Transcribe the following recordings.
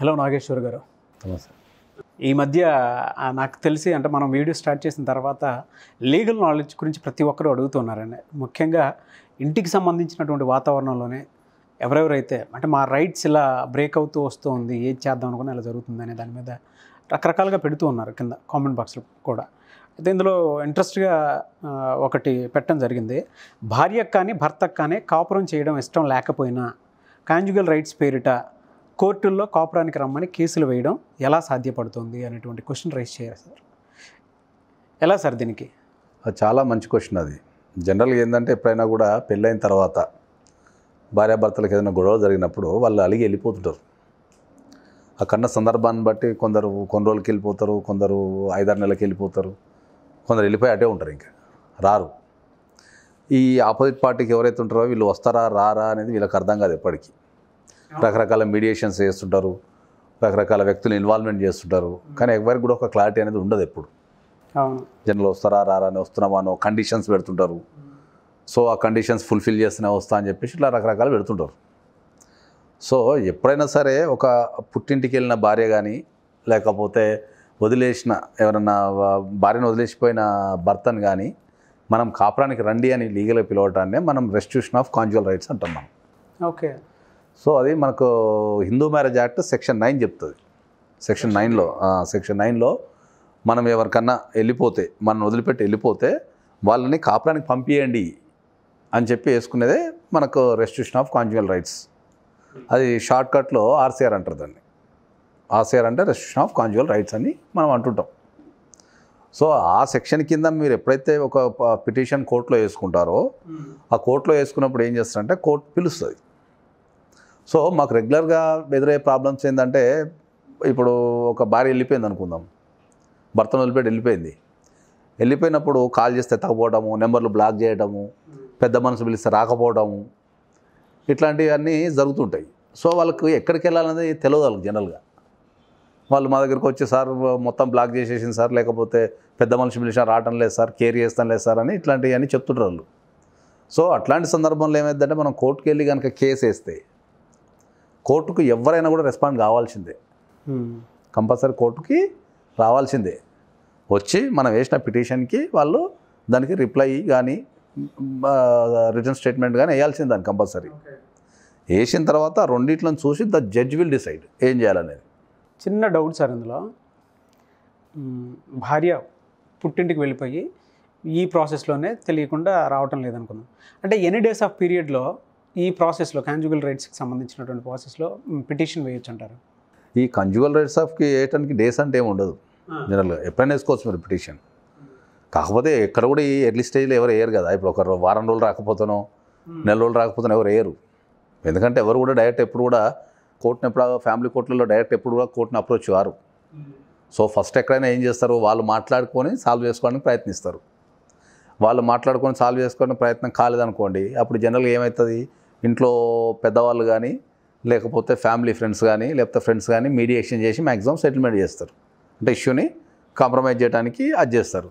Hello Nageshwar గారు నమస్తే ఈ మధ్య నాకు తెలిసి అంటే మనం వీడియో స్టార్ట్ చేసిన తర్వాత లీగల్ నాలెడ్జ్ గురించి ప్రతి ఒక్కరూ అడుగుతున్నారండి ముఖ్యంగా ఇంటికి సంబంధించినటువంటి వాతావరణంలోనే ఎవరెవరైతే అంటే మా రైట్స్ ఇలా బ్రేక్ అవుతూ వస్తూ ఉంది ఏం చేద్దాం అనుకున్నా ఇలా జరుగుతుంది అనే దాని మీద రకరకాలుగా పెడుతూ ఉన్నారు కింద కామెంట్ బాక్స్లో కూడా అయితే ఇందులో ఇంట్రెస్ట్గా ఒకటి పెట్టడం జరిగింది భార్యకు కానీ భర్తకు కానీ కాపురం చేయడం ఇష్టం లేకపోయినా కాంజుగల్ రైట్స్ పేరిట కోర్టుల్లో కాపురానికి రమ్మని కేసులు వేయడం ఎలా సాధ్యపడుతుంది అనేటువంటి క్వశ్చన్ రైజ్ చేయాలి సార్ ఎలా సార్ దీనికి చాలా మంచి క్వశ్చన్ అది జనరల్గా ఏంటంటే ఎప్పుడైనా కూడా పెళ్ళైన తర్వాత భార్యాభర్తలకు ఏదైనా గొడవ జరిగినప్పుడు వాళ్ళు అలిగి వెళ్ళిపోతుంటారు ఆ కన్న సందర్భాన్ని బట్టి కొందరు కొన్ని రోజులకి వెళ్ళిపోతారు కొందరు ఐదారు నెలలకి వెళ్ళిపోతారు కొందరు వెళ్ళిపోయి అటే ఉంటారు ఇంకా రారు ఈ ఆపోజిట్ పార్టీకి ఎవరైతే ఉంటారో వీళ్ళు వస్తారా రారా అనేది వీళ్ళకి అర్థం కాదు ఎప్పటికీ రకరకాల మీడియేషన్స్ చేస్తుంటారు రకరకాల వ్యక్తులు ఇన్వాల్వ్మెంట్ చేస్తుంటారు కానీ ఎవరికి కూడా ఒక క్లారిటీ అనేది ఉండదు ఎప్పుడు జనరల్ వస్తారా రారా అని అని కండిషన్స్ పెడుతుంటారు సో ఆ కండిషన్స్ ఫుల్ఫిల్ చేస్తూనే వస్తా అని చెప్పేసి ఇట్లా రకరకాలు పెడుతుంటారు సో ఎప్పుడైనా సరే ఒక పుట్టింటికి వెళ్ళిన భార్య కానీ లేకపోతే వదిలేసిన ఎవరన్నా భార్యను వదిలేసిపోయిన భర్తను కానీ మనం కాపురానికి రండి అని లీగల్గా పిలవటాన్నే మనం రెస్టిట్యూషన్ ఆఫ్ కాన్జువల్ రైట్స్ అంటాం మనం ఓకే సో అది మనకు Hindu marriage act section nine చెప్తుంది సెక్షన్ నైన్లో సెక్షన్ నైన్లో మనం ఎవరికన్నా వెళ్ళిపోతే మనం వదిలిపెట్టి వెళ్ళిపోతే వాళ్ళని కాపురానికి పంపించండి అని చెప్పి వేసుకునేదే మనకు రెస్ట్రిక్షన్ ఆఫ్ కాన్జువల్ రైట్స్ అది షార్ట్ కట్లో ఆర్సీఆర్ అంటారు దాన్ని ఆర్సీఆర్ అంటే రెస్ట్రిక్షన్ ఆఫ్ కాన్జువల్ రైట్స్ అని మనం అంటుంటాం సో ఆ సెక్షన్ కింద మీరు ఎప్పుడైతే ఒక పిటిషన్ కోర్టులో వేసుకుంటారో ఆ కోర్టులో వేసుకున్నప్పుడు ఏం చేస్తారంటే కోర్టు పిలుస్తుంది సో మాకు రెగ్యులర్గా ఎదురయ్యే ప్రాబ్లమ్స్ ఏంటంటే ఇప్పుడు ఒక భార్య వెళ్ళిపోయింది అనుకుందాం భర్తను వదిలిపెట్టి వెళ్ళిపోయింది వెళ్ళిపోయినప్పుడు కాల్ చేస్తే తగ్గపోవడము నెంబర్లు బ్లాక్ చేయడము పెద్ద మనసు పిలిస్తే రాకపోవడము ఇట్లాంటివన్నీ జరుగుతుంటాయి సో వాళ్ళకు ఎక్కడికి వెళ్ళాలనేది తెలియదు వాళ్ళకి జనరల్గా వాళ్ళు మా దగ్గరికి వచ్చి సార్ మొత్తం బ్లాక్ చేసేసింది సార్ లేకపోతే పెద్ద మనిషి పిలిచినా రావటం లేదు సార్ కేర్ చేస్తాం లేదు సార్ అని ఇట్లాంటివి అని చెప్తుంటారు వాళ్ళు సో అట్లాంటి సందర్భంలో ఏమైందంటే మనం కోర్టుకు వెళ్ళి కనుక కేసు వేస్తే కోర్టుకు ఎవరైనా కూడా రెస్పాండ్ కావాల్సిందే కంపల్సరీ కోర్టుకి రావాల్సిందే వచ్చి మనం వేసిన పిటిషన్కి వాళ్ళు దానికి రిప్లై కానీ రిటర్న్ స్టేట్మెంట్ కానీ వేయాల్సింది దాన్ని కంపల్సరీ వేసిన తర్వాత రెండిట్లను చూసి ద జడ్జ్ విల్ డిసైడ్ ఏం చేయాలనేది చిన్న డౌట్ సార్ ఇందులో భార్య పుట్టింటికి వెళ్ళిపోయి ఈ ప్రాసెస్లోనే తెలియకుండా రావటం లేదనుకున్నాం అంటే ఎనీ డేస్ ఆఫ్ పీరియడ్లో ఈ ప్రాసెస్లో కాంజుగల్ రైట్స్కి సంబంధించినటువంటి ప్రాసెస్లో పిటిషన్ వేయొచ్చు అంటారు ఈ కంజుగల్ రైట్స్ ఆఫ్కి వేయటానికి డేస్ అంటే ఏమి ఉండదు జనరల్గా ఎప్పుడైనా వేసుకోవచ్చు మీరు పిటిషన్ కాకపోతే ఎక్కడ కూడా ఈ ఎర్లీ స్టేజ్లో ఎవరు వేయరు కదా ఇప్పుడు ఒక వారం రోజులు రాకపోతానో నెల రోజులు రాకపోతానో ఎవరు వేయరు ఎందుకంటే ఎవరు కూడా డైరెక్ట్ ఎప్పుడు కూడా కోర్టుని ఎప్పుడు ఫ్యామిలీ కోర్టులలో డైరెక్ట్ ఎప్పుడు కూడా కోర్టుని అప్రోచ్ వారు సో ఫస్ట్ ఎక్కడైనా ఏం చేస్తారు వాళ్ళు మాట్లాడుకొని సాల్వ్ చేసుకోవడానికి ప్రయత్నిస్తారు వాళ్ళు మాట్లాడుకొని సాల్వ్ చేసుకోవడానికి ప్రయత్నం కాలేదనుకోండి అప్పుడు జనరల్గా ఏమవుతుంది ఇంట్లో పెద్దవాళ్ళు కానీ లేకపోతే ఫ్యామిలీ ఫ్రెండ్స్ కానీ లేకపోతే ఫ్రెండ్స్ కానీ మీడియేషన్ చేసి మ్యాక్సిమం సెటిల్మెంట్ చేస్తారు అంటే ఇష్యూని కాంప్రమైజ్ చేయడానికి అది చేస్తారు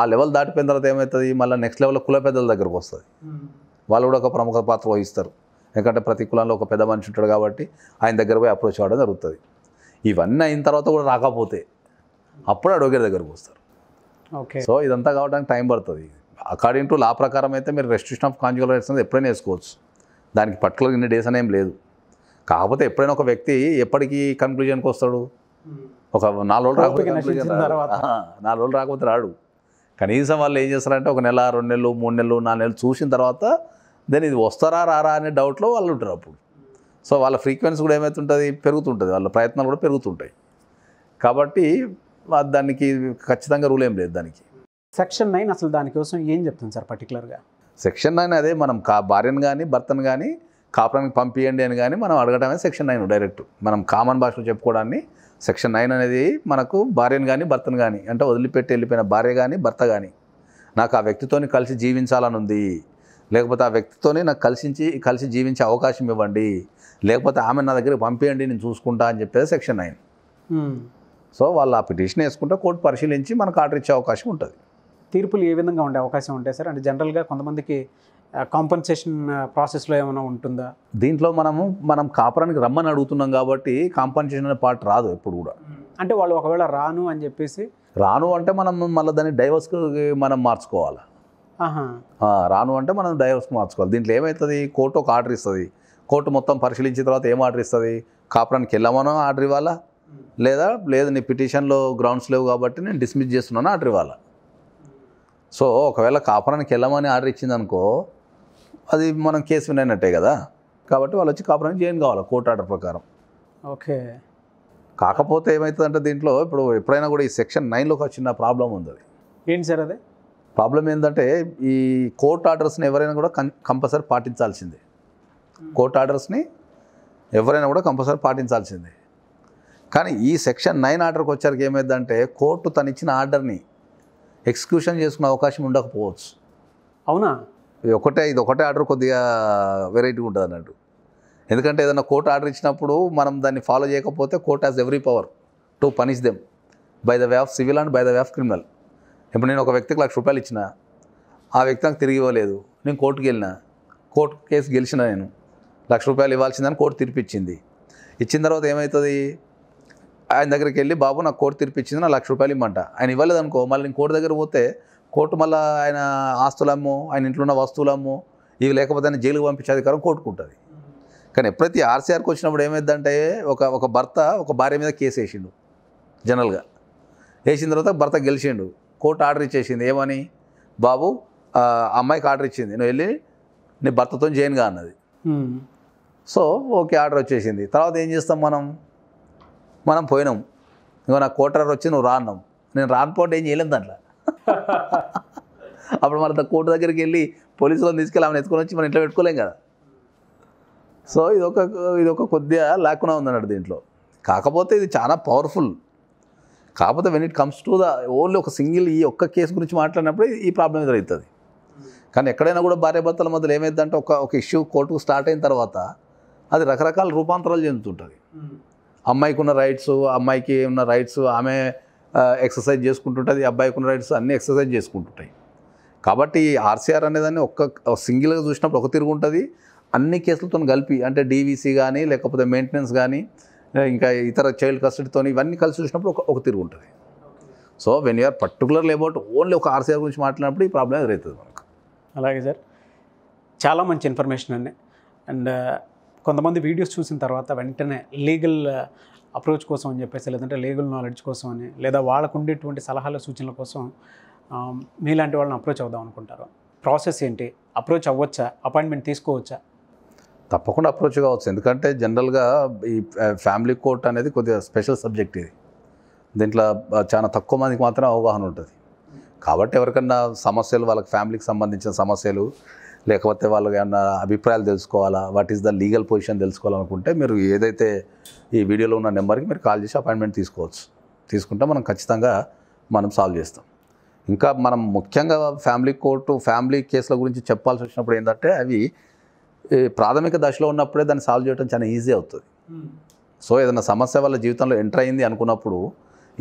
ఆ లెవెల్ దాటిపోయిన తర్వాత ఏమవుతుంది మళ్ళీ నెక్స్ట్ లెవెల్లో కుల పెద్దల దగ్గరకు వస్తుంది hmm. వాళ్ళు కూడా ఒక ప్రముఖ పాత్ర వహిస్తారు ఎందుకంటే ప్రతి కులంలో ఒక పెద్ద మనిషి ఉంటాడు కాబట్టి ఆయన దగ్గర పోయి అప్రోచ్ అవ్వడం జరుగుతుంది ఇవన్నీ అయిన తర్వాత కూడా రాకపోతే అప్పుడు అడ్వకేట్ దగ్గరకు వస్తారు ఓకే సో ఇదంతా కావడానికి టైం పడుతుంది అకార్డింగ్ టు లా ప్రకారం అయితే మీరు రెస్ట్రిక్షన్ ఆఫ్ కాన్జుగల్ రైట్స్ అనేది ఎప్పుడైనా వేసుకోవచ్చు దానికి పర్టికులర్ ఇన్ని డేస్ అనేం లేదు కాకపోతే ఎప్పుడైనా ఒక వ్యక్తి ఎప్పటికీ కన్క్లూజన్కి వస్తాడు ఒక నాలుగు రోజులు రాకపోతే నాలుగు రోజులు రాకపోతే రాడు కనీసం వాళ్ళు ఏం చేస్తారంటే ఒక నెల రెండు నెలలు మూడు నెలలు నాలుగు నెలలు చూసిన తర్వాత దెన్ ఇది వస్తారా రారా అనే డౌట్లో వాళ్ళు ఉంటారు అప్పుడు సో వాళ్ళ ఫ్రీక్వెన్సీ కూడా ఏమవుతుంటుంది పెరుగుతుంటుంది వాళ్ళ ప్రయత్నాలు కూడా పెరుగుతుంటాయి కాబట్టి దానికి ఖచ్చితంగా రూల్ ఏం లేదు దానికి సెక్షన్ నైన్ అసలు దానికోసం ఏం చెప్తుంది సార్ పర్టికులర్గా సెక్షన్ నైన్ అదే మనం కా భార్యను కానీ భర్తను కానీ కాపురానికి పంపియండి అని కానీ మనం అడగడమే సెక్షన్ నైన్ డైరెక్ట్ మనం కామన్ భాషలో చెప్పుకోవడాన్ని సెక్షన్ నైన్ అనేది మనకు భార్యను కానీ భర్తను కానీ అంటే వదిలిపెట్టి వెళ్ళిపోయిన భార్య కానీ భర్త కానీ నాకు ఆ వ్యక్తితోని కలిసి జీవించాలని ఉంది లేకపోతే ఆ వ్యక్తితోనే నాకు కలిసించి కలిసి జీవించే అవకాశం ఇవ్వండి లేకపోతే ఆమె నా దగ్గరికి పంపియండి నేను చూసుకుంటా అని చెప్పేది సెక్షన్ నైన్ సో వాళ్ళు ఆ పిటిషన్ వేసుకుంటే కోర్టు పరిశీలించి మనకు ఆర్డర్ ఇచ్చే అవకాశం ఉంటుంది తీర్పులు ఏ విధంగా ఉండే అవకాశం ఉంటాయి సార్ అంటే జనరల్గా కొంతమందికి కాంపన్సేషన్ ప్రాసెస్లో ఏమైనా ఉంటుందా దీంట్లో మనము మనం కాపురానికి రమ్మని అడుగుతున్నాం కాబట్టి కాంపన్సేషన్ అనే పార్ట్ రాదు ఎప్పుడు కూడా అంటే వాళ్ళు ఒకవేళ రాను అని చెప్పేసి రాను అంటే మనం మళ్ళీ దాన్ని డైవర్స్కి మనం మార్చుకోవాలి రాను అంటే మనం డైవర్స్ మార్చుకోవాలి దీంట్లో ఏమవుతుంది కోర్టు ఒక ఆర్డర్ ఇస్తుంది కోర్టు మొత్తం పరిశీలించిన తర్వాత ఏం ఆర్డర్ ఇస్తుంది కాపురానికి వెళ్ళామనో ఆర్డర్ ఇవ్వాలా లేదా లేదు నీ పిటిషన్లో గ్రౌండ్స్ లేవు కాబట్టి నేను డిస్మిస్ చేస్తున్నాను ఆర్డర్ ఇవ్వాలా సో ఒకవేళ కాపురానికి వెళ్ళమని ఆర్డర్ ఇచ్చిందనుకో అది మనం కేసు వినైనట్టే కదా కాబట్టి వాళ్ళు వచ్చి కాపురానికి జాయిన్ కావాలి కోర్టు ఆర్డర్ ప్రకారం ఓకే కాకపోతే ఏమవుతుందంటే దీంట్లో ఇప్పుడు ఎప్పుడైనా కూడా ఈ సెక్షన్ నైన్లోకి వచ్చిన ప్రాబ్లం ఉంది అది ఏంటి సార్ అదే ప్రాబ్లం ఏంటంటే ఈ కోర్ట్ ఆర్డర్స్ని ఎవరైనా కూడా కంపల్సరీ పాటించాల్సిందే కోర్ట్ ఆర్డర్స్ని ఎవరైనా కూడా కంపల్సరీ పాటించాల్సిందే కానీ ఈ సెక్షన్ నైన్ ఆర్డర్కి వచ్చరికి ఏమైందంటే కోర్టు తను ఇచ్చిన ఆర్డర్ని ఎక్స్క్యూషన్ చేసుకునే అవకాశం ఉండకపోవచ్చు అవునా ఇది ఒకటే ఇది ఒకటే ఆర్డర్ కొద్దిగా వెరైటీగా ఉంటుంది అన్నట్టు ఎందుకంటే ఏదైనా కోర్టు ఆర్డర్ ఇచ్చినప్పుడు మనం దాన్ని ఫాలో చేయకపోతే court has every power to punish them by the way of civil and by the way of criminal ఇప్పుడు నేను ఒక వ్యక్తికి లక్ష రూపాయలు ఇచ్చిన ఆ వ్యక్తి నాకు తిరిగి ఇవ్వలేదు నేను కోర్టుకి వెళ్ళిన కోర్టు కేసు గెలిచిన నేను లక్ష రూపాయలు ఇవ్వాల్సిందని కోర్టు తిరిపిచ్చింది ఇచ్చిన తర్వాత ఏమవుతుంది ఆయన దగ్గరికి వెళ్ళి బాబు నాకు కోర్టు తీర్పిచ్చింది నా లక్ష రూపాయలు ఇమ్మంట ఆయన ఇవ్వలేదు అనుకో మళ్ళీ నేను కోర్టు దగ్గర పోతే కోర్టు మళ్ళీ ఆయన ఆస్తులమ్ము ఆయన ఇంట్లో ఉన్న వస్తువులమ్ము ఇవి లేకపోతే ఆయన జైలుకు పంపించే అధికారం కోర్టుకుంటుంది కానీ ప్రతి ఆర్సీఆర్కి వచ్చినప్పుడు ఏమైందంటే ఒక ఒక భర్త ఒక భార్య మీద కేసు వేసిండు జనరల్గా వేసిన తర్వాత భర్త గెలిచిండు కోర్టు ఆర్డర్ ఇచ్చేసింది ఏమని బాబు అమ్మాయికి ఆర్డర్ ఇచ్చింది నువ్వు వెళ్ళి నీ భర్తతో జైన్గా అన్నది సో ఓకే ఆర్డర్ వచ్చేసింది తర్వాత ఏం చేస్తాం మనం మనం పోయినాం ఇంకో నా కోటర్ వచ్చి నువ్వు రాన్నాం నేను రానిపోతే ఏం చేయలేదు దాంట్లో అప్పుడు మన కోర్టు దగ్గరికి వెళ్ళి పోలీసులను తీసుకెళ్ళి ఆమె ఎత్తుకొని వచ్చి మనం ఇంట్లో పెట్టుకోలేం కదా సో ఇది ఒక ఇది ఒక కొద్దిగా లేకుండా ఉందన్నాడు దీంట్లో కాకపోతే ఇది చాలా పవర్ఫుల్ కాకపోతే when it comes to the only ఒక సింగిల్ ఈ ఒక్క కేసు గురించి మాట్లాడినప్పుడు ఈ ప్రాబ్లం ఎదురవుతుంది కానీ ఎక్కడైనా కూడా భార్యాభర్తల మధ్యలో ఏమైందంటే ఒక ఒక ఇష్యూ కోర్టుకు స్టార్ట్ అయిన తర్వాత అది రకరకాల రూపాంతరాలు చెందుతుంటుంది hmm. అమ్మాయికి ఉన్న రైట్స్ అమ్మాయికి ఉన్న రైట్స్ ఆమె ఎక్సర్సైజ్ చేసుకుంటుంటుంది అబ్బాయికి ఉన్న రైట్స్ అన్నీ ఎక్సర్సైజ్ చేసుకుంటుంటాయి కాబట్టి ఆర్సీఆర్ అనేదాన్ని ఒక్క సింగిల్గా చూసినప్పుడు ఒక తిరుగు ఉంటుంది అన్ని కేసులతో కలిపి అంటే డీవీసీ కానీ లేకపోతే మెయింటెనెన్స్ కానీ ఇంకా ఇతర చైల్డ్ కస్టడీతో ఇవన్నీ కలిసి చూసినప్పుడు ఒక ఒక తిరుగు ఉంటుంది so when you're particularly about only ఒక ఆర్సీఆర్ గురించి మాట్లాడినప్పుడు ఈ ప్రాబ్లం ఎదురవుతుంది మనకు అలాగే సార్ చాలా మంచి ఇన్ఫర్మేషన్ అండి అండ్ కొంతమంది వీడియోస్ చూసిన తర్వాత వెంటనే లీగల్ అప్రోచ్ కోసం అని చెప్పేసి లేదంటే లీగల్ నాలెడ్జ్ కోసం అని లేదా వాళ్ళకు ఉండేటువంటి సలహాల సూచనల కోసం మీలాంటి వాళ్ళని అప్రోచ్ అవుదాం అనుకుంటారు ప్రాసెస్ ఏంటి అప్రోచ్ అవ్వచ్చా అపాయింట్మెంట్ తీసుకోవచ్చా తప్పకుండా అప్రోచ్ కావచ్చు ఎందుకంటే జనరల్గా ఈ ఫ్యామిలీ కోర్ట్ అనేది కొద్దిగా స్పెషల్ సబ్జెక్ట్ ఇది దీంట్లో చాలా తక్కువ మందికి మాత్రం అవగాహన ఉంటుంది కాబట్టి ఎవరికన్నా సమస్యలు వాళ్ళకి ఫ్యామిలీకి సంబంధించిన సమస్యలు లేకపోతే వాళ్ళు ఏమన్నా అభిప్రాయాలు తెలుసుకోవాలా what is the legal position తెలుసుకోవాలనుకుంటే మీరు ఏదైతే ఈ వీడియోలో ఉన్న నెంబర్కి మీరు కాల్ చేసి అపాయింట్మెంట్ తీసుకోవచ్చు తీసుకుంటే మనం ఖచ్చితంగా మనం సాల్వ్ చేస్తాం ఇంకా మనం ముఖ్యంగా ఫ్యామిలీ కోర్టు ఫ్యామిలీ కేసుల గురించి చెప్పాల్సి వచ్చినప్పుడు ఏంటంటే అవి ప్రాథమిక దశలో ఉన్నప్పుడే దాన్ని సాల్వ్ చేయడం చాలా ఈజీ అవుతుంది hmm. సో ఏదైనా సమస్య వాళ్ళ జీవితంలో ఎంటర్ అయింది అనుకున్నప్పుడు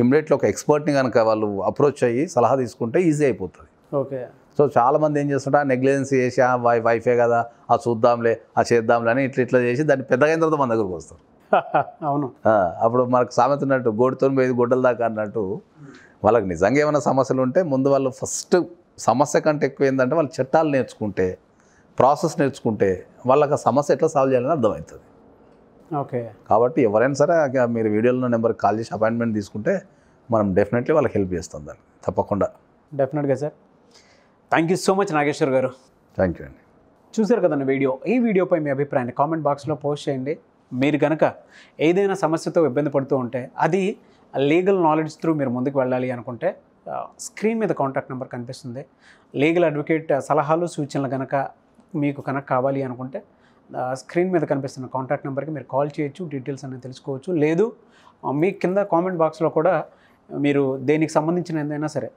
ఇమ్మీడియట్లీ ఒక ఎక్స్పర్ట్ని కనుక వాళ్ళు అప్రోచ్ అయ్యి సలహా తీసుకుంటే ఈజీ అయిపోతుంది ఓకే సో చాలామంది ఏం చేస్తుంటే నెగ్లిజెన్స్ చేసి వై వైఫే కదా ఆ చూద్దాంలే ఆ చేద్దాంలే అని ఇట్లా ఇట్లా చేసి దాన్ని పెద్దగా అయిన తర్వాత మన దగ్గరకు వస్తారు అవును అప్పుడు మనకు సామెత ఉన్నట్టు గోడితో పోయి గొడ్డల దాకా అన్నట్టు వాళ్ళకి నిజంగా ఏమైనా సమస్యలు ఉంటే ముందు వాళ్ళు ఫస్ట్ సమస్య కంటే ఎక్కువ ఏంటంటే వాళ్ళు చట్టాలు నేర్చుకుంటే ప్రాసెస్ నేర్చుకుంటే వాళ్ళకి ఆ సమస్య ఎట్లా సాల్వ్ చేయాలని అర్థమవుతుంది ఓకే కాబట్టి ఎవరైనా సరే మీరు వీడియోలో నెంబర్కి కాల్ చేసి అపాయింట్మెంట్ తీసుకుంటే మనం డెఫినెట్లీ వాళ్ళకి హెల్ప్ చేస్తాం దాన్ని తప్పకుండా డెఫినెట్గా sir thank you so much Nageshwar garu thank you అండి చూశారు కదండి వీడియో ఈ వీడియోపై మీ అభిప్రాయాన్ని కామెంట్ బాక్స్లో పోస్ట్ చేయండి మీరు కనుక ఏదైనా సమస్యతో ఇబ్బంది పడుతూ ఉంటే అది లీగల్ నాలెడ్జ్ త్రూ మీరు ముందుకు వెళ్ళాలి అనుకుంటే స్క్రీన్ మీద కాంటాక్ట్ నెంబర్ కనిపిస్తుంది లీగల్ అడ్వకేట్ సలహాలు సూచనలు కనుక మీకు కనుక కావాలి అనుకుంటే స్క్రీన్ మీద కనిపిస్తున్న కాంటాక్ట్ నెంబర్కి మీరు కాల్ చేయొచ్చు డీటెయిల్స్ అనేది తెలుసుకోవచ్చు లేదు మీ కింద కామెంట్ బాక్స్లో కూడా మీరు దేనికి సంబంధించిన ఏదైనా సరే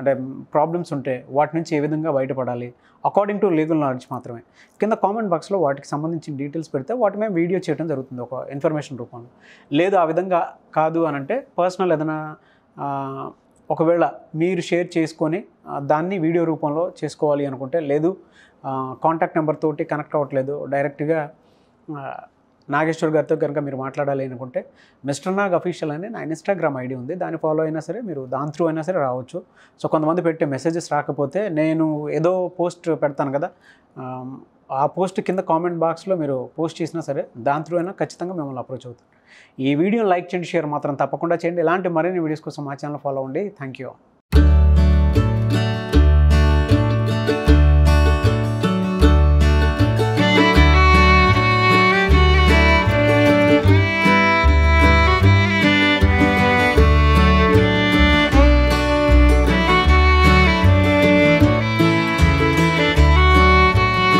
అంటే ప్రాబ్లమ్స్ ఉంటే వాటి నుంచి ఏ విధంగా బయటపడాలి అకార్డింగ్ టు లీగల్ నాలెడ్జ్ మాత్రమే కింద కామెంట్ బాక్స్లో వాటికి సంబంధించిన డీటెయిల్స్ పెడితే వాటి మేము వీడియో చేయడం జరుగుతుంది ఒక ఇన్ఫర్మేషన్ రూపంలో లేదు ఆ విధంగా కాదు అని అంటే పర్సనల్ ఏదైనా ఒకవేళ మీరు షేర్ చేసుకొని దాన్ని వీడియో రూపంలో చేసుకోవాలి అనుకుంటే లేదు కాంటాక్ట్ నెంబర్ తోటి కనెక్ట్ అవ్వట్లేదు డైరెక్ట్గా నాగేశ్వర్ గారితో కనుక మీరు మాట్లాడాలి అనుకుంటే మిస్టర్ నాగ్ అఫీషియల్ అని నా ఇన్స్టాగ్రామ్ ఐడి ఉంది దాన్ని ఫాలో అయినా సరే మీరు దాని త్రూ అయినా సరే రావచ్చు సో కొంతమంది పెట్టే మెసేజెస్ రాకపోతే నేను ఏదో పోస్ట్ పెడతాను కదా ఆ పోస్ట్ కింద కామెంట్ బాక్స్లో మీరు పోస్ట్ చేసినా సరే దాని త్రూ అయినా ఖచ్చితంగా మిమ్మల్ని అప్రోచ్ అవుతాను ఈ వీడియోని లైక్ చేయండి షేర్ మాత్రం తప్పకుండా చేయండి ఇలాంటి మరిన్ని వీడియోస్ కోసం మా ఛానల్ ఫాలో అవ్వండి థ్యాంక్ యూ